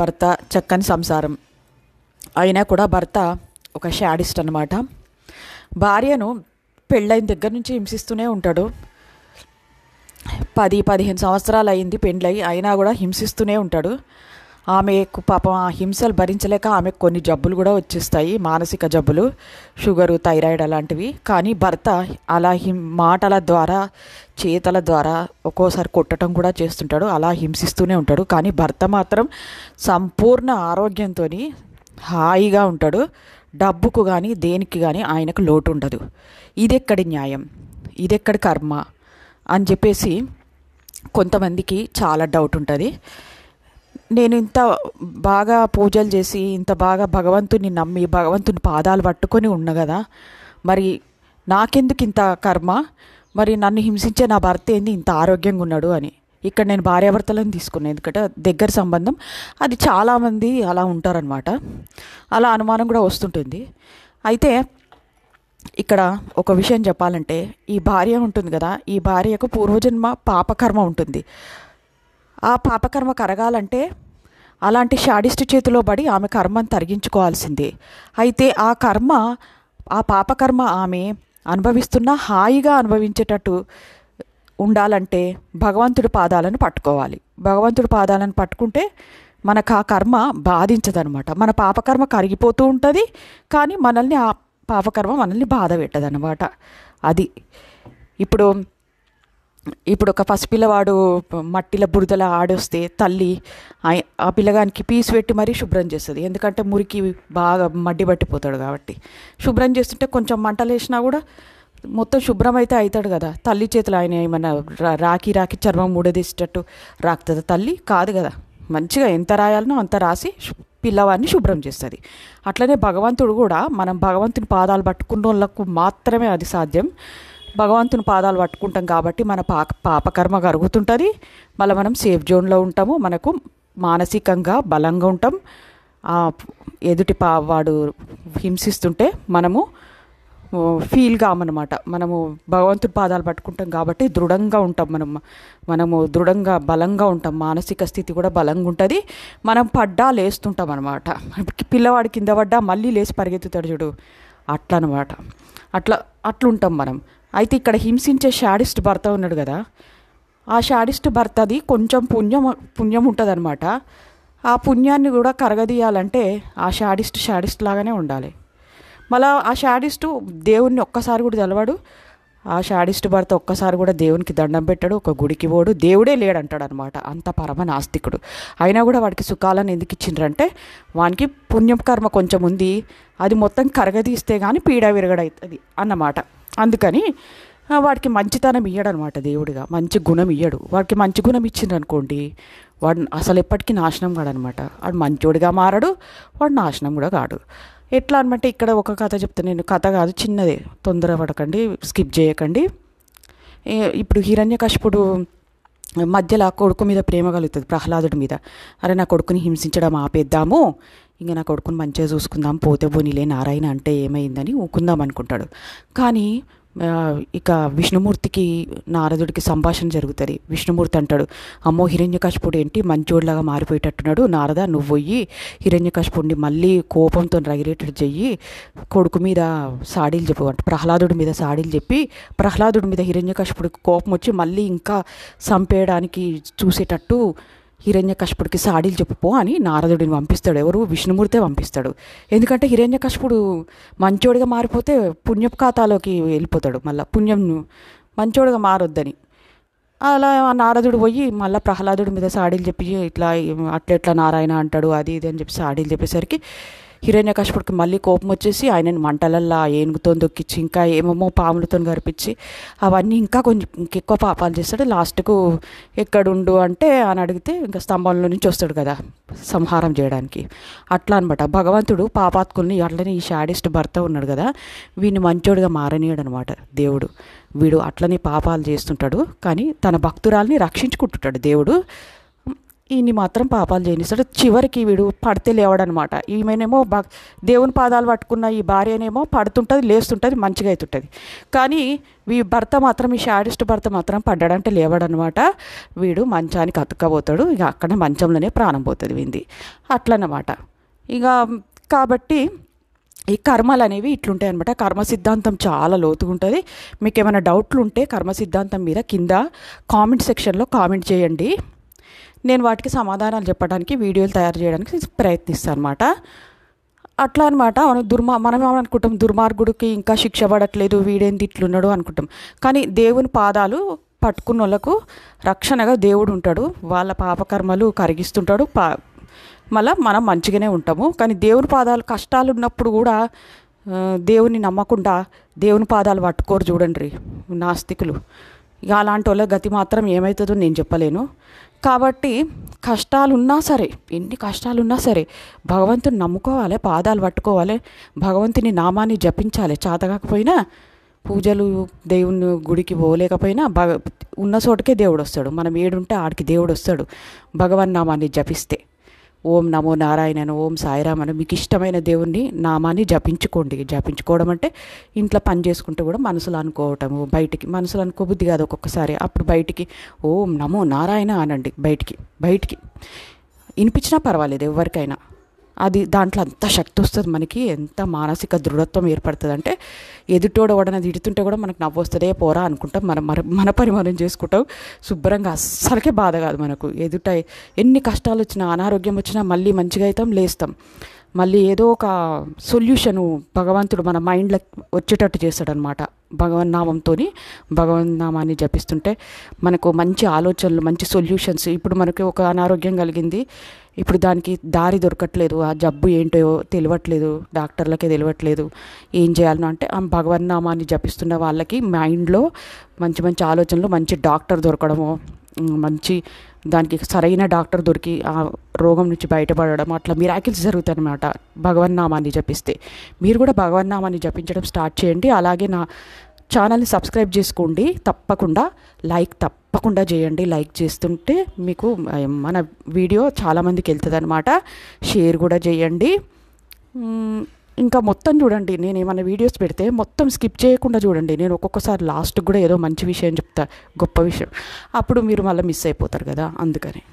భర్త చక్కని సంసారం అయినా కూడా భర్త ఒక షాడిస్ట్ అనమాట భార్యను పెళ్ళైన దగ్గర నుంచి హింసిస్తూనే ఉంటాడు పది పదిహేను సంవత్సరాలు అయింది పెండ్లై అయినా కూడా హింసిస్తూనే ఉంటాడు ఆమెకు పాపం ఆ హింసలు భరించలేక ఆమెకు కొన్ని జబ్బులు కూడా వచ్చేస్తాయి మానసిక జబ్బులు షుగరు థైరాయిడ్ అలాంటివి కానీ భర్త అలా హిం మాటల ద్వారా చేతల ద్వారా ఒక్కోసారి కొట్టడం కూడా చేస్తుంటాడు అలా హింసిస్తూనే ఉంటాడు కానీ భర్త మాత్రం సంపూర్ణ ఆరోగ్యంతో హాయిగా ఉంటాడు డబ్బుకు కానీ దేనికి కానీ ఆయనకు లోటు ఉండదు ఇదెక్కడి న్యాయం ఇదెక్కడి కర్మ అని చెప్పేసి కొంతమందికి చాలా డౌట్ ఉంటుంది నేను ఇంత బాగా పూజలు చేసి ఇంత బాగా భగవంతుని నమ్మి భగవంతుని పాదాలు పట్టుకొని ఉన్న కదా మరి నాకెందుకు ఇంత కర్మ మరి నన్ను హింసించే నా భర్త ఏంది ఇంత ఆరోగ్యంగా ఉన్నాడు అని ఇక్కడ నేను భార్యాభర్తలను తీసుకున్నాను ఎందుకంటే దగ్గర సంబంధం అది చాలామంది అలా ఉంటారనమాట అలా అనుమానం కూడా వస్తుంటుంది అయితే ఇక్కడ ఒక విషయం చెప్పాలంటే ఈ భార్య ఉంటుంది కదా ఈ భార్యకు పూర్వజన్మ పాపకర్మ ఉంటుంది ఆ పాపకర్మ కరగాలంటే అలాంటి షాడిస్టు చేతిలో పడి ఆమె కర్మను తరిగించుకోవాల్సిందే అయితే ఆ కర్మ ఆ పాపకర్మ ఆమె అనుభవిస్తున్న హాయిగా అనుభవించేటట్టు ఉండాలంటే భగవంతుడి పాదాలను పట్టుకోవాలి భగవంతుడి పాదాలను పట్టుకుంటే మనకు ఆ కర్మ బాధించదనమాట మన పాపకర్మ కరిగిపోతూ ఉంటుంది కానీ మనల్ని ఆ పాపకర్మ మనల్ని బాధ పెట్టదనమాట అది ఇప్పుడు ఇప్పుడు ఒక పసిపిల్లవాడు మట్టిలో బురదలో ఆడొస్తే తల్లి ఆ పిల్లగానికి పీస్ పెట్టి మరీ శుభ్రం చేస్తుంది ఎందుకంటే మురికి బాగా మడ్డి పట్టిపోతాడు కాబట్టి శుభ్రం చేస్తుంటే కొంచెం మంటలు వేసినా కూడా మొత్తం శుభ్రం అయితే అవుతాడు కదా తల్లి చేతులు ఆయన ఏమన్నా రాకి రాకి చర్మం మూడదీసేటట్టు రాకుతుంది తల్లి కాదు కదా మంచిగా ఎంత రాయాలనో అంత రాసి పిల్లవాడిని శుభ్రం చేస్తుంది అట్లనే భగవంతుడు కూడా మనం భగవంతుని పాదాలు పట్టుకున్న వాళ్ళకు మాత్రమే అది సాధ్యం భగవంతుని పాదాలు పట్టుకుంటాం కాబట్టి మన పాక పాపకర్మ కరుగుతుంటుంది మళ్ళీ మనం సేఫ్ జోన్లో ఉంటాము మనకు మానసికంగా బలంగా ఉంటాం ఎదుటి పా వాడు హింసిస్తుంటే మనము ఫీల్ కామన్నమాట మనము భగవంతుడి పాదాలు పట్టుకుంటాం కాబట్టి దృఢంగా ఉంటాం మనం మనము దృఢంగా బలంగా ఉంటాం మానసిక స్థితి కూడా బలంగా ఉంటుంది మనం పడ్డా లేస్తుంటాం అనమాట పిల్లవాడి కింద పడ్డా మళ్ళీ లేచి పరిగెత్తుతాడు చూడు అట్లా అనమాట అట్లా అట్లుంటాం మనం అయితే ఇక్కడ హింసించే షాడిస్ట్ భర్త ఉన్నాడు కదా ఆ షాడిస్ట్ భర్తది కొంచెం పుణ్యం పుణ్యం ఉంటుందన్నమాట ఆ పుణ్యాన్ని కూడా కరగదీయాలంటే ఆ షాడిస్ట్ షాడిస్ట్ లాగానే ఉండాలి మళ్ళా ఆ షాడిస్టు దేవుణ్ణి ఒక్కసారి కూడా తెలవాడు ఆ షాడిస్ట్ భర్త ఒక్కసారి కూడా దేవునికి దండం పెట్టాడు ఒక గుడికి పోడు దేవుడే లేడంటాడు అనమాట అంత పరమ నాస్తికుడు అయినా కూడా వాడికి సుఖాలను ఎందుకు ఇచ్చిండ్రంటే వానికి పుణ్యం కర్మ కొంచెం ఉంది అది మొత్తం కరగదీస్తే కానీ పీడ విరగడవుతుంది అన్నమాట అందుకని వాడికి మంచితనం అనమాట దేవుడిగా మంచి గుణం ఇయ్యడు వాడికి మంచి గుణం ఇచ్చింది అనుకోండి వాడు అసలు ఎప్పటికీ నాశనం కాడనమాట వాడు మంచోడిగా మారడు వాడు నాశనం కూడా కాడు ఎట్లా అనమాట ఇక్కడ ఒక కథ చెప్తాను నేను కథ కాదు చిన్నదే తొందర పడకండి స్కిప్ చేయకండి ఇప్పుడు హిరణ్యకశిపుడు మధ్యలో కొడుకు మీద ప్రేమ కలుగుతుంది ప్రహ్లాదుడి మీద అరే నా కొడుకుని హింసించడం ఆపేద్దాము ఇంకా నా కొడుకుని మంచిగా చూసుకుందాం పోతే పోనీలే నారాయణ అంటే ఏమైందని ఊకుందాం అనుకుంటాడు కానీ ఇక విష్ణుమూర్తికి నారదుడికి సంభాషణ జరుగుతుంది విష్ణుమూర్తి అంటాడు అమ్మో హిరణ్యకాశపుడు ఏంటి మంచోడిలాగా మారిపోయేటట్టున్నాడు నారద నువ్వు పోయి హిరణ్యకాశపుడిని మళ్ళీ కోపంతో రగిలేటట్టు చెయ్యి కొడుకు మీద సాడీలు చెప్పు ప్రహ్లాదుడి మీద సాడీలు చెప్పి ప్రహ్లాదుడి మీద హిరణ్యకాశపుడికి కోపం వచ్చి మళ్ళీ ఇంకా చంపేయడానికి చూసేటట్టు కష్పుడికి సాడీలు చెప్పుపో అని నారదుడిని పంపిస్తాడు ఎవరు విష్ణుమూర్తే పంపిస్తాడు ఎందుకంటే కష్పుడు మంచోడిగా మారిపోతే పుణ్యపు ఖాతాలోకి వెళ్ళిపోతాడు మళ్ళీ పుణ్యం మంచోడిగా మారొద్దని అలా నారదుడు పోయి మళ్ళీ ప్రహ్లాదుడి మీద సాడీలు చెప్పి ఇట్లా అట్లెట్లా నారాయణ అంటాడు అది ఇది అని చెప్పి సాడీలు చెప్పేసరికి హిరణ్యకశపుడికి మళ్ళీ కోపం వచ్చేసి ఆయనని మంటలల్లా ఏనుగుతో దొక్కించి ఇంకా ఏమేమో పాములతో గరిపించి అవన్నీ ఇంకా కొంచెం ఇంకెక్కువ పాపాలు చేస్తాడు లాస్ట్కు ఎక్కడుండు అంటే అని అడిగితే ఇంకా స్తంభంలో నుంచి వస్తాడు కదా సంహారం చేయడానికి అట్లా అనమాట భగవంతుడు పాపాత్కుల్ని అట్లనే ఈ షాడిస్ట్ భర్త ఉన్నాడు కదా వీడిని మంచోడుగా మారనీయడు అనమాట దేవుడు వీడు అట్లనే పాపాలు చేస్తుంటాడు కానీ తన భక్తురాల్ని రక్షించుకుంటుంటాడు దేవుడు ఈయన్ని మాత్రం పాపాలు చేయనిస్తాడు చివరికి వీడు పడితే లేవడనమాట ఈమెనేమో బా దేవుని పాదాలు పట్టుకున్న ఈ భార్యనేమో పడుతుంటుంది లేస్తుంటుంది మంచిగా అవుతుంటుంది కానీ వీ భర్త మాత్రం ఈ షాడిస్ట్ భర్త మాత్రం పడ్డాడంటే లేవడనమాట వీడు మంచానికి అతుక్కపోతాడు ఇక అక్కడ మంచంలోనే ప్రాణం పోతుంది వింది అట్లనమాట ఇక కాబట్టి ఈ కర్మలు అనేవి ఇట్లుంటాయి అనమాట కర్మ సిద్ధాంతం చాలా లోతుగా ఉంటుంది మీకు ఏమైనా డౌట్లు ఉంటే కర్మ సిద్ధాంతం మీద కింద కామెంట్ సెక్షన్లో కామెంట్ చేయండి నేను వాటికి సమాధానాలు చెప్పడానికి వీడియోలు తయారు చేయడానికి ప్రయత్నిస్తాను అనమాట అట్లా అనమాట మనం దుర్మా మనం అనుకుంటాం దుర్మార్గుడికి ఇంకా శిక్ష పడట్లేదు వీడేంది ఇట్లున్నాడు అనుకుంటాం కానీ దేవుని పాదాలు పట్టుకున్న వాళ్ళకు రక్షణగా దేవుడు ఉంటాడు వాళ్ళ పాపకర్మలు కరిగిస్తుంటాడు పా మళ్ళీ మనం మంచిగానే ఉంటాము కానీ దేవుని పాదాలు కష్టాలు ఉన్నప్పుడు కూడా దేవుని నమ్మకుండా దేవుని పాదాలు పట్టుకోరు చూడండి నాస్తికులు ఇక అలాంటి వాళ్ళ గతి మాత్రం ఏమవుతుందో నేను చెప్పలేను కాబట్టి కష్టాలున్నా సరే ఎన్ని కష్టాలున్నా సరే భగవంతుని నమ్ముకోవాలి పాదాలు పట్టుకోవాలి భగవంతుని నామాన్ని జపించాలి చేతకాకపోయినా పూజలు దేవుని గుడికి పోలేకపోయినా భగ ఉన్న చోటకే దేవుడు వస్తాడు మనం ఏడుంటే ఆడికి దేవుడు వస్తాడు భగవన్ నామాన్ని జపిస్తే ఓం నమో నారాయణను ఓం సాయిరామను మీకు ఇష్టమైన దేవుణ్ణి నామాన్ని జపించుకోండి జపించుకోవడం అంటే ఇంట్లో పని చేసుకుంటూ కూడా మనసులు అనుకోవటము బయటికి మనసులు అనుకోబుద్ధి కాదు ఒక్కొక్కసారి అప్పుడు బయటికి ఓం నమో నారాయణ అనండి బయటికి బయటికి వినిపించినా పర్వాలేదు ఎవరికైనా అది దాంట్లో అంత శక్తి వస్తుంది మనకి ఎంత మానసిక దృఢత్వం ఏర్పడుతుంది అంటే ఎదుటోడు అది ఇడుతుంటే కూడా మనకు నవ్వు వస్తుందే పోరా అనుకుంటాం మనం మన మన పని మనం చేసుకుంటాం శుభ్రంగా అస్సలకే బాధ కాదు మనకు ఎదుట ఎన్ని కష్టాలు వచ్చినా అనారోగ్యం వచ్చినా మళ్ళీ మంచిగా అవుతాం లేస్తాం మళ్ళీ ఏదో ఒక సొల్యూషను భగవంతుడు మన మైండ్లో వచ్చేటట్టు చేస్తాడనమాట భగవన్ నామాన్ని జపిస్తుంటే మనకు మంచి ఆలోచనలు మంచి సొల్యూషన్స్ ఇప్పుడు మనకి ఒక అనారోగ్యం కలిగింది ఇప్పుడు దానికి దారి దొరకట్లేదు ఆ జబ్బు ఏంటో తెలియట్లేదు డాక్టర్లకే తెలియట్లేదు ఏం చేయాలను అంటే ఆ నామాన్ని జపిస్తున్న వాళ్ళకి మైండ్లో మంచి మంచి ఆలోచనలు మంచి డాక్టర్ దొరకడము మంచి దానికి సరైన డాక్టర్ దొరికి ఆ రోగం నుంచి బయటపడడం అట్లా మిరాకిల్స్ జరుగుతాయి అనమాట భగవన్ నామాన్ని జపిస్తే మీరు కూడా భగవన్ నామాన్ని జపించడం స్టార్ట్ చేయండి అలాగే నా ఛానల్ని సబ్స్క్రైబ్ చేసుకోండి తప్పకుండా లైక్ తప్పకుండా చేయండి లైక్ చేస్తుంటే మీకు మన వీడియో చాలామందికి వెళ్తుంది అనమాట షేర్ కూడా చేయండి ఇంకా మొత్తం చూడండి నేను ఏమైనా వీడియోస్ పెడితే మొత్తం స్కిప్ చేయకుండా చూడండి నేను ఒక్కొక్కసారి లాస్ట్ కూడా ఏదో మంచి విషయం చెప్తా గొప్ప విషయం అప్పుడు మీరు మళ్ళీ మిస్ అయిపోతారు కదా అందుకని